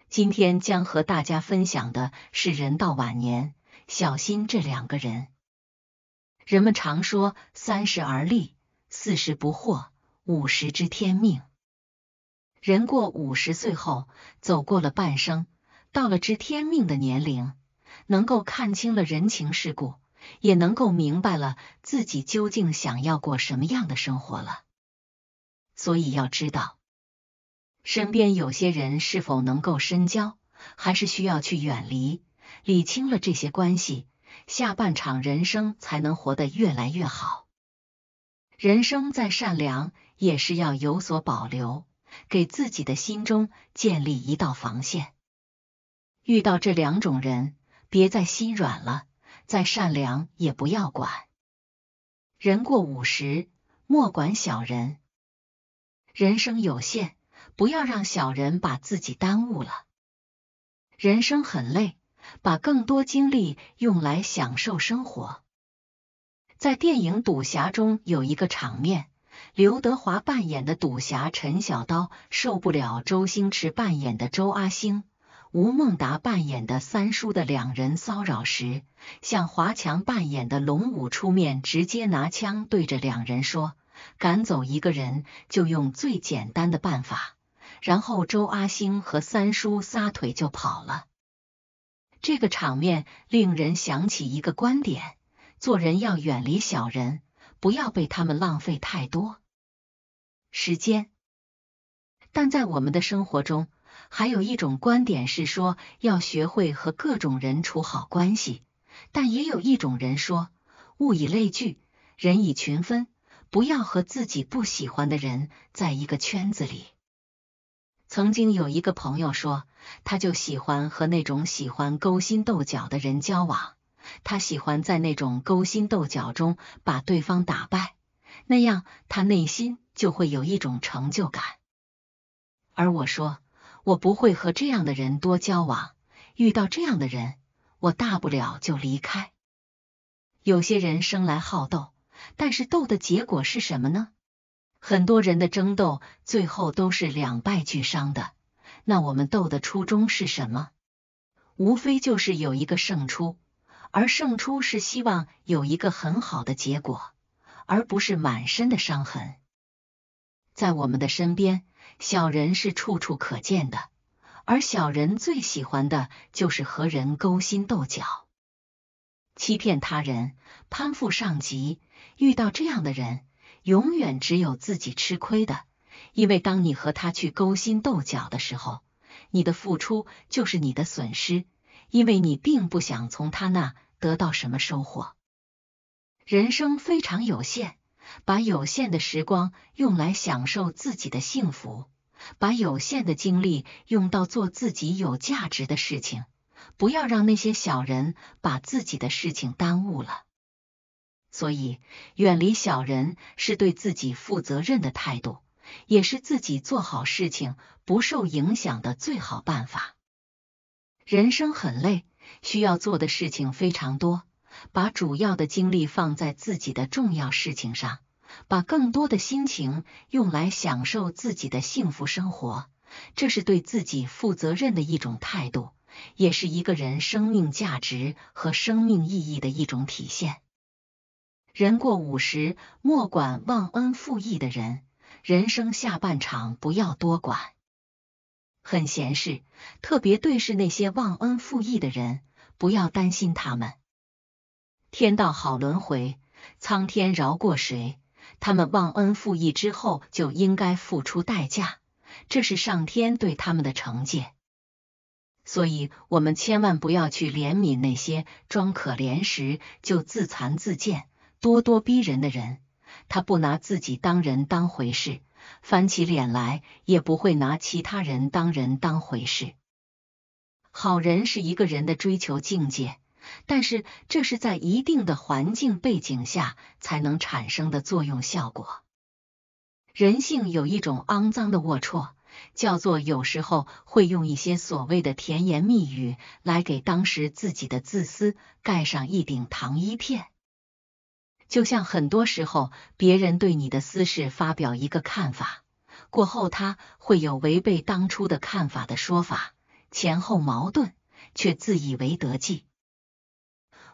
今天将和大家分享的是，人到晚年，小心这两个人。人们常说，三十而立，四十不惑，五十知天命。人过五十岁后，走过了半生，到了知天命的年龄。能够看清了人情世故，也能够明白了自己究竟想要过什么样的生活了。所以要知道，身边有些人是否能够深交，还是需要去远离。理清了这些关系，下半场人生才能活得越来越好。人生再善良，也是要有所保留，给自己的心中建立一道防线。遇到这两种人。别再心软了，再善良也不要管。人过五十，莫管小人。人生有限，不要让小人把自己耽误了。人生很累，把更多精力用来享受生活。在电影《赌侠》中有一个场面，刘德华扮演的赌侠陈小刀受不了周星驰扮演的周阿星。吴孟达扮演的三叔的两人骚扰时，向华强扮演的龙五出面，直接拿枪对着两人说：“赶走一个人，就用最简单的办法。”然后周阿星和三叔撒腿就跑了。这个场面令人想起一个观点：做人要远离小人，不要被他们浪费太多时间。但在我们的生活中，还有一种观点是说要学会和各种人处好关系，但也有一种人说物以类聚，人以群分，不要和自己不喜欢的人在一个圈子里。曾经有一个朋友说，他就喜欢和那种喜欢勾心斗角的人交往，他喜欢在那种勾心斗角中把对方打败，那样他内心就会有一种成就感。而我说。我不会和这样的人多交往，遇到这样的人，我大不了就离开。有些人生来好斗，但是斗的结果是什么呢？很多人的争斗最后都是两败俱伤的。那我们斗的初衷是什么？无非就是有一个胜出，而胜出是希望有一个很好的结果，而不是满身的伤痕。在我们的身边。小人是处处可见的，而小人最喜欢的就是和人勾心斗角，欺骗他人，攀附上级。遇到这样的人，永远只有自己吃亏的。因为当你和他去勾心斗角的时候，你的付出就是你的损失，因为你并不想从他那得到什么收获。人生非常有限。把有限的时光用来享受自己的幸福，把有限的精力用到做自己有价值的事情，不要让那些小人把自己的事情耽误了。所以，远离小人是对自己负责任的态度，也是自己做好事情不受影响的最好办法。人生很累，需要做的事情非常多。把主要的精力放在自己的重要事情上，把更多的心情用来享受自己的幸福生活，这是对自己负责任的一种态度，也是一个人生命价值和生命意义的一种体现。人过五十，莫管忘恩负义的人，人生下半场不要多管，很闲事，特别对是那些忘恩负义的人，不要担心他们。天道好轮回，苍天饶过谁？他们忘恩负义之后，就应该付出代价，这是上天对他们的惩戒。所以，我们千万不要去怜悯那些装可怜时就自残自贱、咄咄逼人的人。他不拿自己当人当回事，翻起脸来也不会拿其他人当人当回事。好人是一个人的追求境界。但是这是在一定的环境背景下才能产生的作用效果。人性有一种肮脏的龌龊，叫做有时候会用一些所谓的甜言蜜语来给当时自己的自私盖上一顶糖衣片。就像很多时候，别人对你的私事发表一个看法，过后他会有违背当初的看法的说法，前后矛盾，却自以为得计。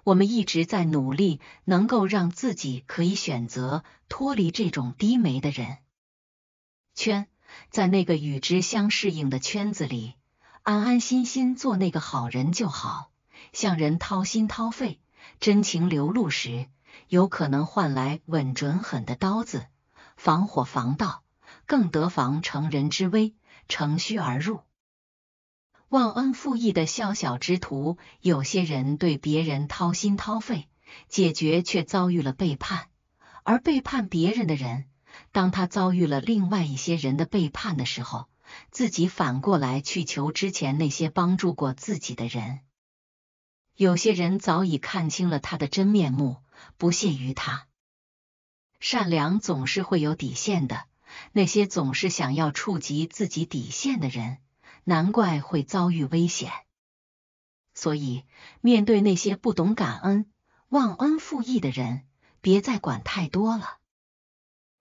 我们一直在努力，能够让自己可以选择脱离这种低眉的人圈，在那个与之相适应的圈子里，安安心心做那个好人就好。向人掏心掏肺、真情流露时，有可能换来稳准狠的刀子。防火防盗，更得防乘人之危、乘虚而入。忘恩负义的宵小之徒，有些人对别人掏心掏肺，解决却遭遇了背叛；而背叛别人的人，当他遭遇了另外一些人的背叛的时候，自己反过来去求之前那些帮助过自己的人。有些人早已看清了他的真面目，不屑于他。善良总是会有底线的，那些总是想要触及自己底线的人。难怪会遭遇危险，所以面对那些不懂感恩、忘恩负义的人，别再管太多了。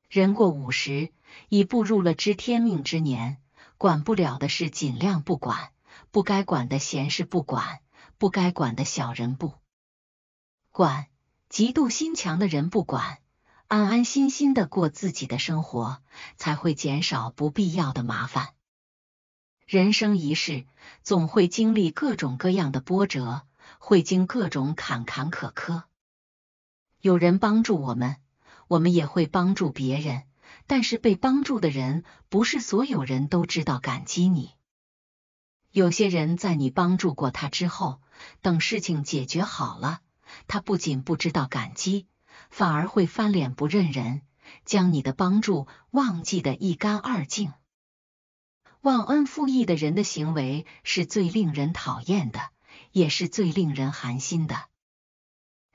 人过五十，已步入了知天命之年，管不了的事尽量不管，不该管的闲事不管，不该管的小人不管，嫉妒心强的人不管，安安心心的过自己的生活，才会减少不必要的麻烦。人生一世，总会经历各种各样的波折，会经各种坎坎坷坷。有人帮助我们，我们也会帮助别人。但是被帮助的人，不是所有人都知道感激你。有些人在你帮助过他之后，等事情解决好了，他不仅不知道感激，反而会翻脸不认人，将你的帮助忘记的一干二净。忘恩负义的人的行为是最令人讨厌的，也是最令人寒心的。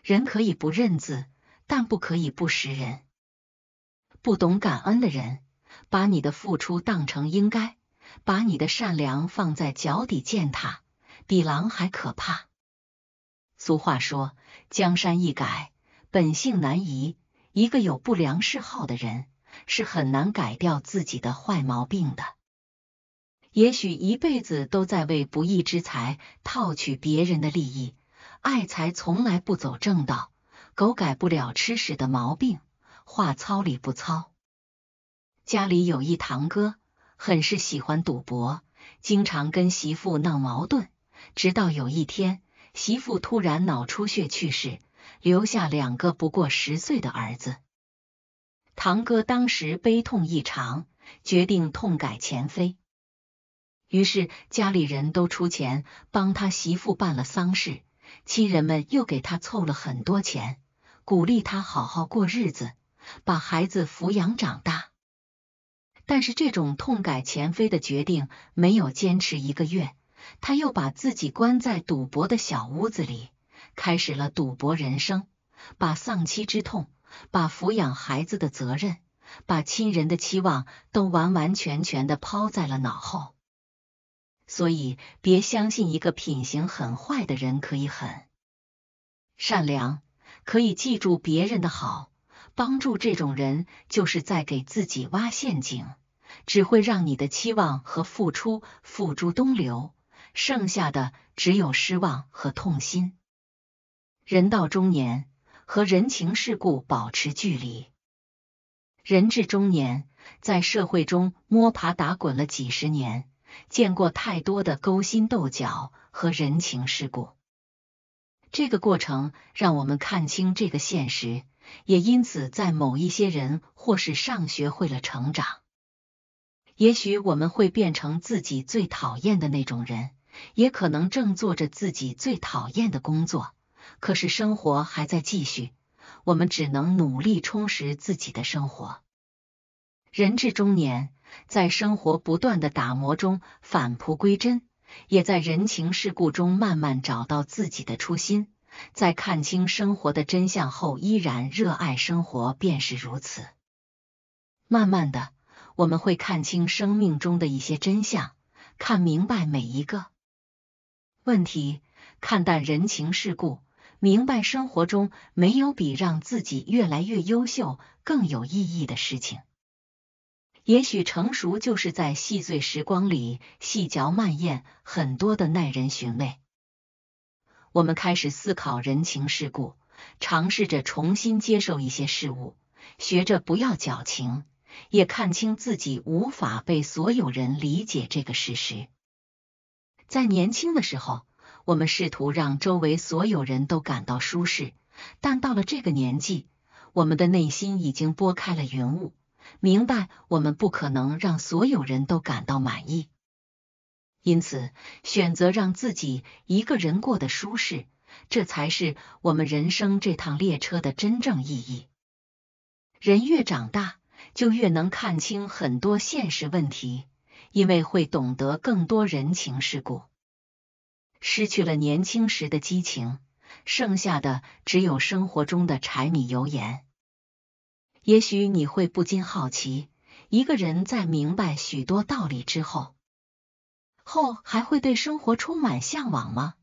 人可以不认字，但不可以不识人。不懂感恩的人，把你的付出当成应该，把你的善良放在脚底践踏，比狼还可怕。俗话说：“江山易改，本性难移。”一个有不良嗜好的人，是很难改掉自己的坏毛病的。也许一辈子都在为不义之财套取别人的利益，爱财从来不走正道，狗改不了吃屎的毛病，话糙理不糙。家里有一堂哥，很是喜欢赌博，经常跟媳妇闹矛盾。直到有一天，媳妇突然脑出血去世，留下两个不过十岁的儿子。堂哥当时悲痛异常，决定痛改前非。于是家里人都出钱帮他媳妇办了丧事，亲人们又给他凑了很多钱，鼓励他好好过日子，把孩子抚养长大。但是这种痛改前非的决定没有坚持一个月，他又把自己关在赌博的小屋子里，开始了赌博人生，把丧妻之痛、把抚养孩子的责任、把亲人的期望都完完全全的抛在了脑后。所以，别相信一个品行很坏的人可以很善良，可以记住别人的好，帮助这种人就是在给自己挖陷阱，只会让你的期望和付出付诸东流，剩下的只有失望和痛心。人到中年，和人情世故保持距离。人至中年，在社会中摸爬打滚了几十年。见过太多的勾心斗角和人情世故，这个过程让我们看清这个现实，也因此在某一些人或是上学会了成长。也许我们会变成自己最讨厌的那种人，也可能正做着自己最讨厌的工作，可是生活还在继续，我们只能努力充实自己的生活。人至中年，在生活不断的打磨中返璞归真，也在人情世故中慢慢找到自己的初心。在看清生活的真相后，依然热爱生活，便是如此。慢慢的，我们会看清生命中的一些真相，看明白每一个问题，看淡人情世故，明白生活中没有比让自己越来越优秀更有意义的事情。也许成熟就是在细碎时光里细嚼慢咽，很多的耐人寻味。我们开始思考人情世故，尝试着重新接受一些事物，学着不要矫情，也看清自己无法被所有人理解这个事实。在年轻的时候，我们试图让周围所有人都感到舒适，但到了这个年纪，我们的内心已经拨开了云雾。明白，我们不可能让所有人都感到满意，因此选择让自己一个人过得舒适，这才是我们人生这趟列车的真正意义。人越长大，就越能看清很多现实问题，因为会懂得更多人情世故。失去了年轻时的激情，剩下的只有生活中的柴米油盐。也许你会不禁好奇，一个人在明白许多道理之后，后还会对生活充满向往吗？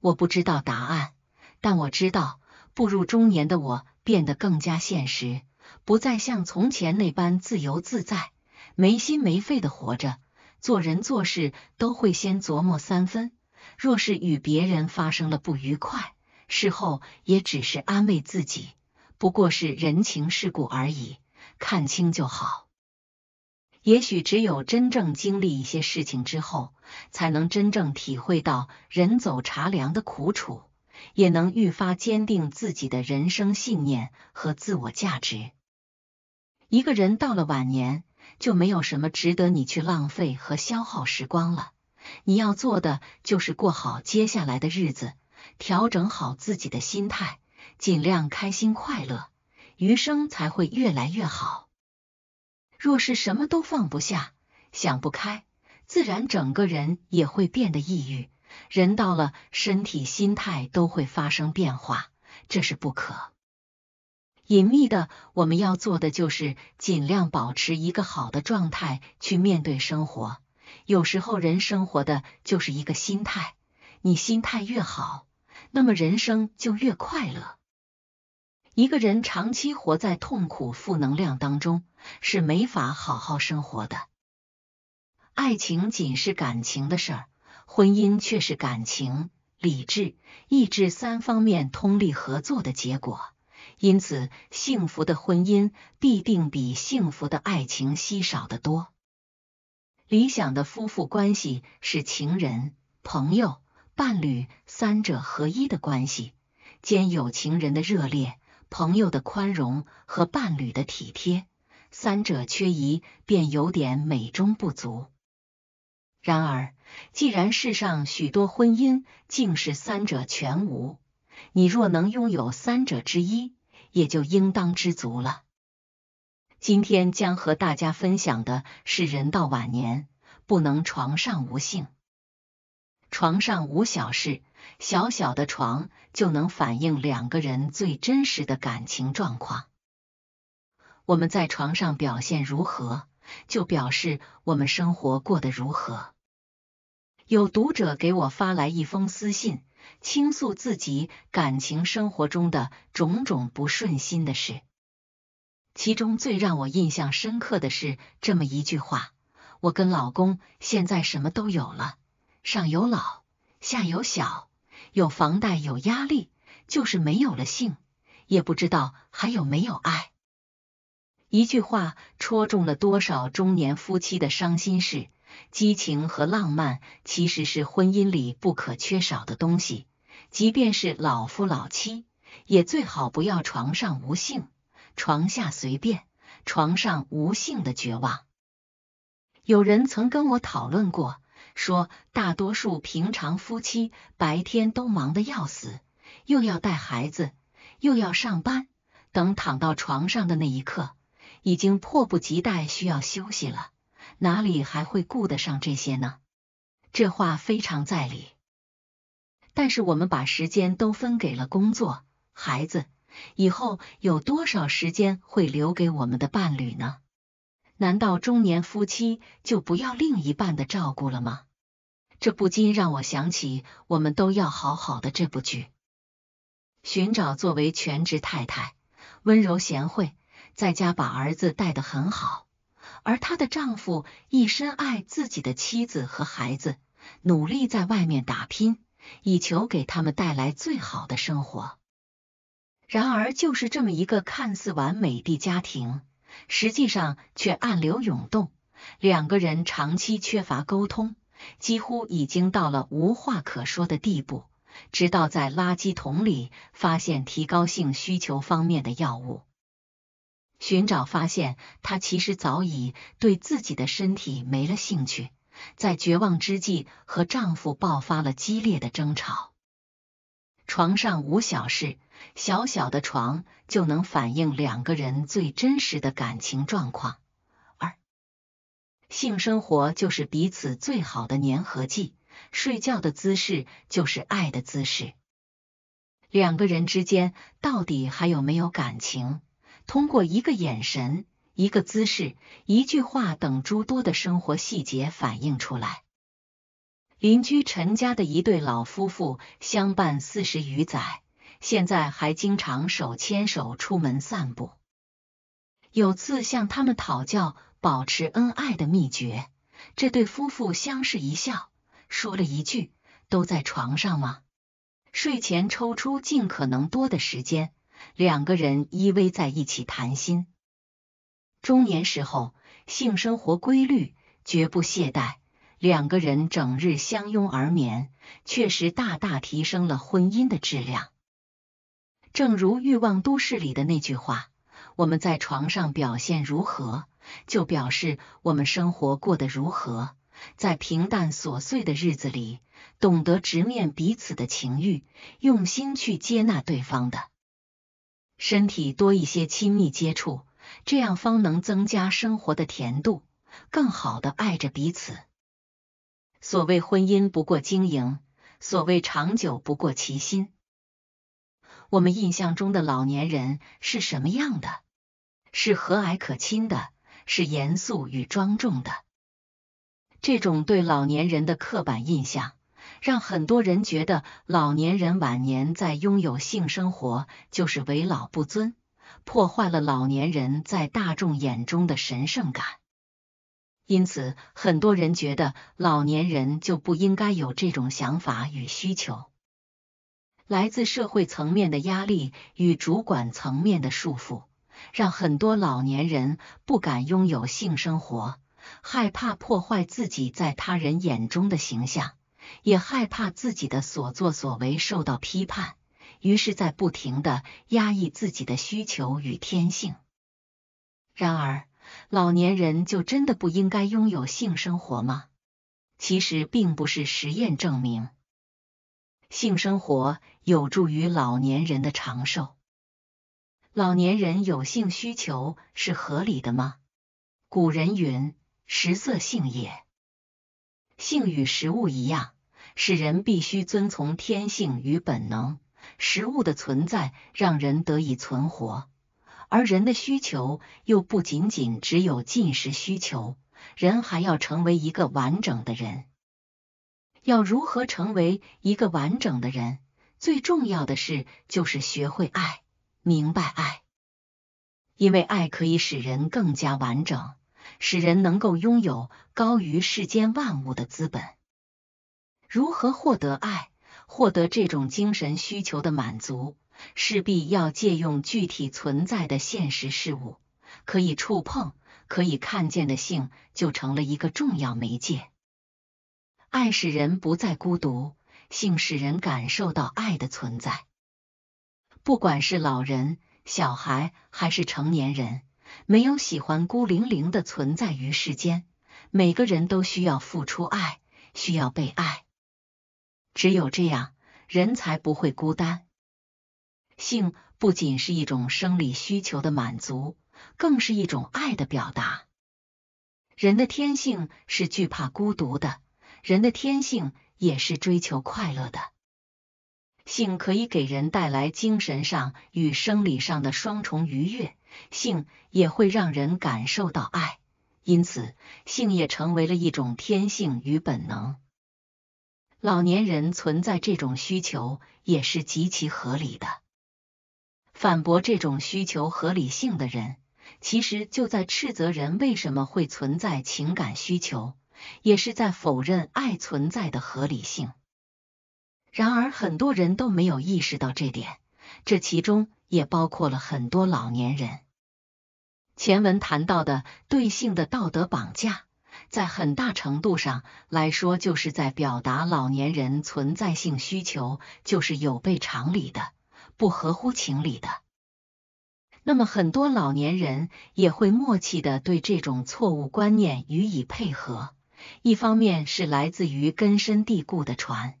我不知道答案，但我知道，步入中年的我变得更加现实，不再像从前那般自由自在、没心没肺的活着。做人做事都会先琢磨三分，若是与别人发生了不愉快，事后也只是安慰自己。不过是人情世故而已，看清就好。也许只有真正经历一些事情之后，才能真正体会到人走茶凉的苦楚，也能愈发坚定自己的人生信念和自我价值。一个人到了晚年，就没有什么值得你去浪费和消耗时光了。你要做的就是过好接下来的日子，调整好自己的心态。尽量开心快乐，余生才会越来越好。若是什么都放不下，想不开，自然整个人也会变得抑郁。人到了，身体、心态都会发生变化，这是不可。隐秘的，我们要做的就是尽量保持一个好的状态去面对生活。有时候，人生活的就是一个心态，你心态越好，那么人生就越快乐。一个人长期活在痛苦负能量当中，是没法好好生活的。爱情仅是感情的事儿，婚姻却是感情、理智、意志三方面通力合作的结果。因此，幸福的婚姻必定比幸福的爱情稀少得多。理想的夫妇关系是情人、朋友、伴侣三者合一的关系，兼有情人的热烈。朋友的宽容和伴侣的体贴，三者缺一便有点美中不足。然而，既然世上许多婚姻竟是三者全无，你若能拥有三者之一，也就应当知足了。今天将和大家分享的是，人到晚年不能床上无性，床上无小事。小小的床就能反映两个人最真实的感情状况。我们在床上表现如何，就表示我们生活过得如何。有读者给我发来一封私信，倾诉自己感情生活中的种种不顺心的事。其中最让我印象深刻的是这么一句话：“我跟老公现在什么都有了，上有老，下有小。”有房贷有压力，就是没有了性，也不知道还有没有爱。一句话戳中了多少中年夫妻的伤心事。激情和浪漫其实是婚姻里不可缺少的东西，即便是老夫老妻，也最好不要床上无性，床下随便。床上无性的绝望。有人曾跟我讨论过。说，大多数平常夫妻白天都忙得要死，又要带孩子，又要上班，等躺到床上的那一刻，已经迫不及待需要休息了，哪里还会顾得上这些呢？这话非常在理。但是我们把时间都分给了工作、孩子，以后有多少时间会留给我们的伴侣呢？难道中年夫妻就不要另一半的照顾了吗？这不禁让我想起《我们都要好好的》这部剧。寻找作为全职太太，温柔贤惠，在家把儿子带得很好，而她的丈夫一身爱自己的妻子和孩子，努力在外面打拼，以求给他们带来最好的生活。然而，就是这么一个看似完美的家庭。实际上却暗流涌动，两个人长期缺乏沟通，几乎已经到了无话可说的地步。直到在垃圾桶里发现提高性需求方面的药物，寻找发现，她其实早已对自己的身体没了兴趣，在绝望之际和丈夫爆发了激烈的争吵。床上无小事，小小的床就能反映两个人最真实的感情状况。二，性生活就是彼此最好的粘合剂，睡觉的姿势就是爱的姿势。两个人之间到底还有没有感情，通过一个眼神、一个姿势、一句话等诸多的生活细节反映出来。邻居陈家的一对老夫妇相伴四十余载，现在还经常手牵手出门散步。有次向他们讨教保持恩爱的秘诀，这对夫妇相视一笑，说了一句：“都在床上吗？睡前抽出尽可能多的时间，两个人依偎在一起谈心。中年时候，性生活规律，绝不懈怠。”两个人整日相拥而眠，确实大大提升了婚姻的质量。正如《欲望都市》里的那句话：“我们在床上表现如何，就表示我们生活过得如何。”在平淡琐碎的日子里，懂得直面彼此的情欲，用心去接纳对方的身体，多一些亲密接触，这样方能增加生活的甜度，更好的爱着彼此。所谓婚姻不过经营，所谓长久不过其心。我们印象中的老年人是什么样的？是和蔼可亲的，是严肃与庄重的。这种对老年人的刻板印象，让很多人觉得老年人晚年再拥有性生活就是为老不尊，破坏了老年人在大众眼中的神圣感。因此，很多人觉得老年人就不应该有这种想法与需求。来自社会层面的压力与主管层面的束缚，让很多老年人不敢拥有性生活，害怕破坏自己在他人眼中的形象，也害怕自己的所作所为受到批判，于是，在不停的压抑自己的需求与天性。然而，老年人就真的不应该拥有性生活吗？其实并不是，实验证明，性生活有助于老年人的长寿。老年人有性需求是合理的吗？古人云：“食色，性也。”性与食物一样，使人必须遵从天性与本能。食物的存在让人得以存活。而人的需求又不仅仅只有进食需求，人还要成为一个完整的人。要如何成为一个完整的人？最重要的是就是学会爱，明白爱，因为爱可以使人更加完整，使人能够拥有高于世间万物的资本。如何获得爱，获得这种精神需求的满足？势必要借用具体存在的现实事物，可以触碰、可以看见的性就成了一个重要媒介。爱使人不再孤独，性使人感受到爱的存在。不管是老人、小孩还是成年人，没有喜欢孤零零的存在于世间。每个人都需要付出爱，需要被爱。只有这样，人才不会孤单。性不仅是一种生理需求的满足，更是一种爱的表达。人的天性是惧怕孤独的，人的天性也是追求快乐的。性可以给人带来精神上与生理上的双重愉悦，性也会让人感受到爱，因此性也成为了一种天性与本能。老年人存在这种需求也是极其合理的。反驳这种需求合理性的人，其实就在斥责人为什么会存在情感需求，也是在否认爱存在的合理性。然而，很多人都没有意识到这点，这其中也包括了很多老年人。前文谈到的对性的道德绑架，在很大程度上来说，就是在表达老年人存在性需求就是有悖常理的。不合乎情理的，那么很多老年人也会默契的对这种错误观念予以配合。一方面是来自于根深蒂固的传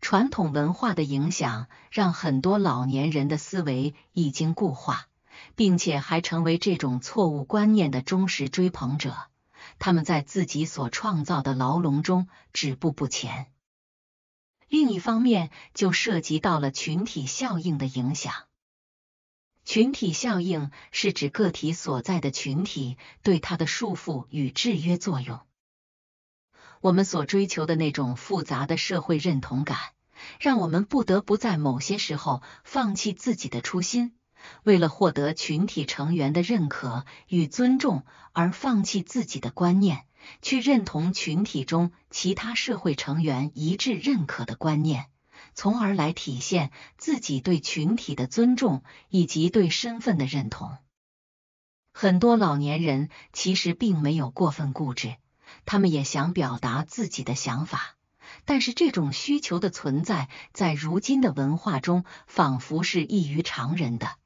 传统文化的影响，让很多老年人的思维已经固化，并且还成为这种错误观念的忠实追捧者。他们在自己所创造的牢笼中止步不前。另一方面，就涉及到了群体效应的影响。群体效应是指个体所在的群体对他的束缚与制约作用。我们所追求的那种复杂的社会认同感，让我们不得不在某些时候放弃自己的初心，为了获得群体成员的认可与尊重而放弃自己的观念。去认同群体中其他社会成员一致认可的观念，从而来体现自己对群体的尊重以及对身份的认同。很多老年人其实并没有过分固执，他们也想表达自己的想法，但是这种需求的存在，在如今的文化中，仿佛是异于常人的。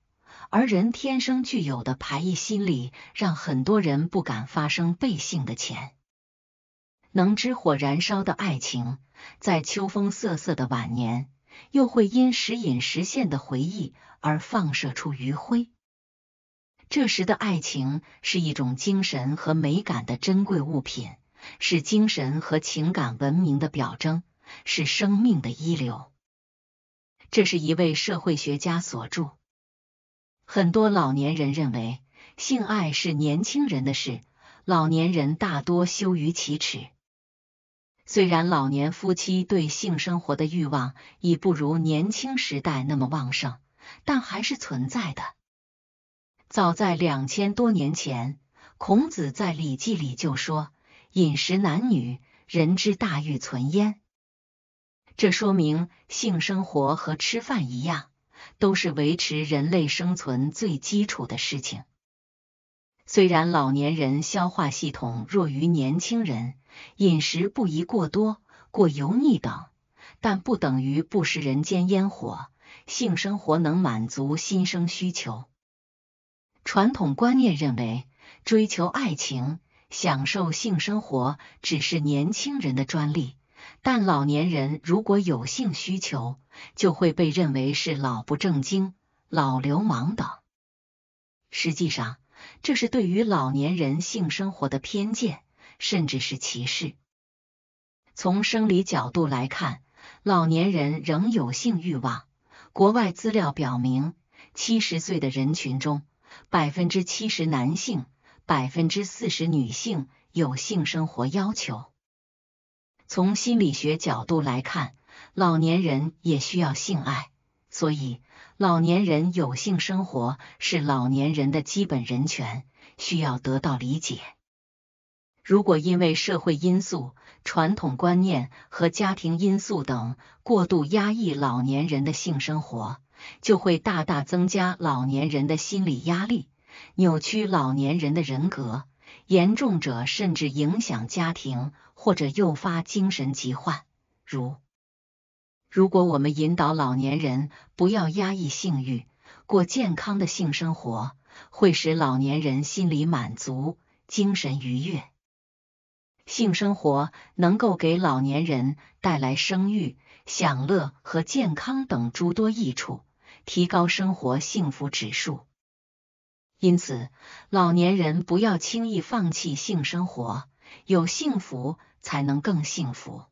而人天生具有的排异心理，让很多人不敢发生性。的钱能之火燃烧的爱情，在秋风瑟瑟的晚年，又会因时隐时现的回忆而放射出余晖。这时的爱情是一种精神和美感的珍贵物品，是精神和情感文明的表征，是生命的一流。这是一位社会学家所著。很多老年人认为性爱是年轻人的事，老年人大多羞于启齿。虽然老年夫妻对性生活的欲望已不如年轻时代那么旺盛，但还是存在的。早在两千多年前，孔子在《礼记》里就说：“饮食男女，人之大欲存焉。”这说明性生活和吃饭一样。都是维持人类生存最基础的事情。虽然老年人消化系统弱于年轻人，饮食不宜过多、过油腻等，但不等于不食人间烟火。性生活能满足新生需求。传统观念认为，追求爱情、享受性生活只是年轻人的专利。但老年人如果有性需求，就会被认为是老不正经、老流氓等。实际上，这是对于老年人性生活的偏见，甚至是歧视。从生理角度来看，老年人仍有性欲望。国外资料表明，七十岁的人群中，百分之七十男性，百分之四十女性有性生活要求。从心理学角度来看，老年人也需要性爱，所以老年人有性生活是老年人的基本人权，需要得到理解。如果因为社会因素、传统观念和家庭因素等过度压抑老年人的性生活，就会大大增加老年人的心理压力，扭曲老年人的人格，严重者甚至影响家庭。或者诱发精神疾患，如如果我们引导老年人不要压抑性欲，过健康的性生活，会使老年人心理满足、精神愉悦。性生活能够给老年人带来生育、享乐和健康等诸多益处，提高生活幸福指数。因此，老年人不要轻易放弃性生活，有幸福。才能更幸福。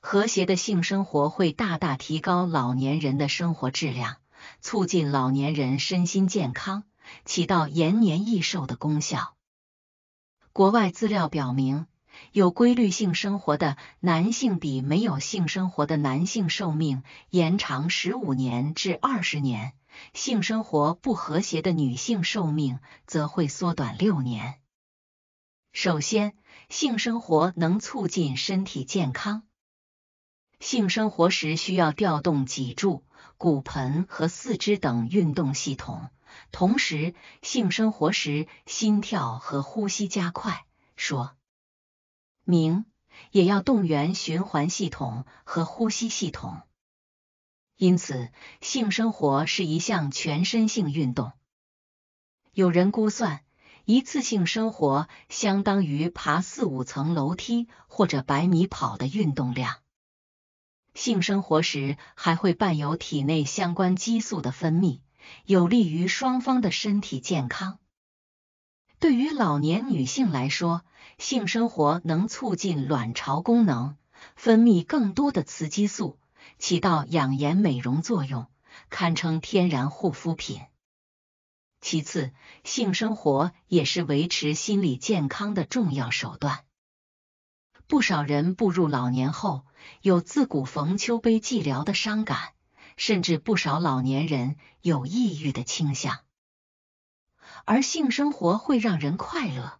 和谐的性生活会大大提高老年人的生活质量，促进老年人身心健康，起到延年益寿的功效。国外资料表明，有规律性生活的男性比没有性生活的男性寿命延长十五年至二十年，性生活不和谐的女性寿命则会缩短六年。首先。性生活能促进身体健康。性生活时需要调动脊柱、骨盆和四肢等运动系统，同时性生活时心跳和呼吸加快，说明也要动员循环系统和呼吸系统。因此，性生活是一项全身性运动。有人估算。一次性生活相当于爬四五层楼梯或者百米跑的运动量。性生活时还会伴有体内相关激素的分泌，有利于双方的身体健康。对于老年女性来说，性生活能促进卵巢功能，分泌更多的雌激素，起到养颜美容作用，堪称天然护肤品。其次，性生活也是维持心理健康的重要手段。不少人步入老年后，有自古逢秋悲寂寥的伤感，甚至不少老年人有抑郁的倾向。而性生活会让人快乐。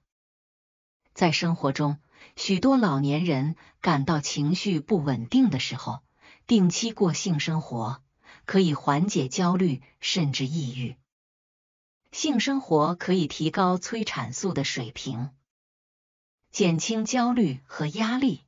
在生活中，许多老年人感到情绪不稳定的时候，定期过性生活可以缓解焦虑，甚至抑郁。性生活可以提高催产素的水平，减轻焦虑和压力。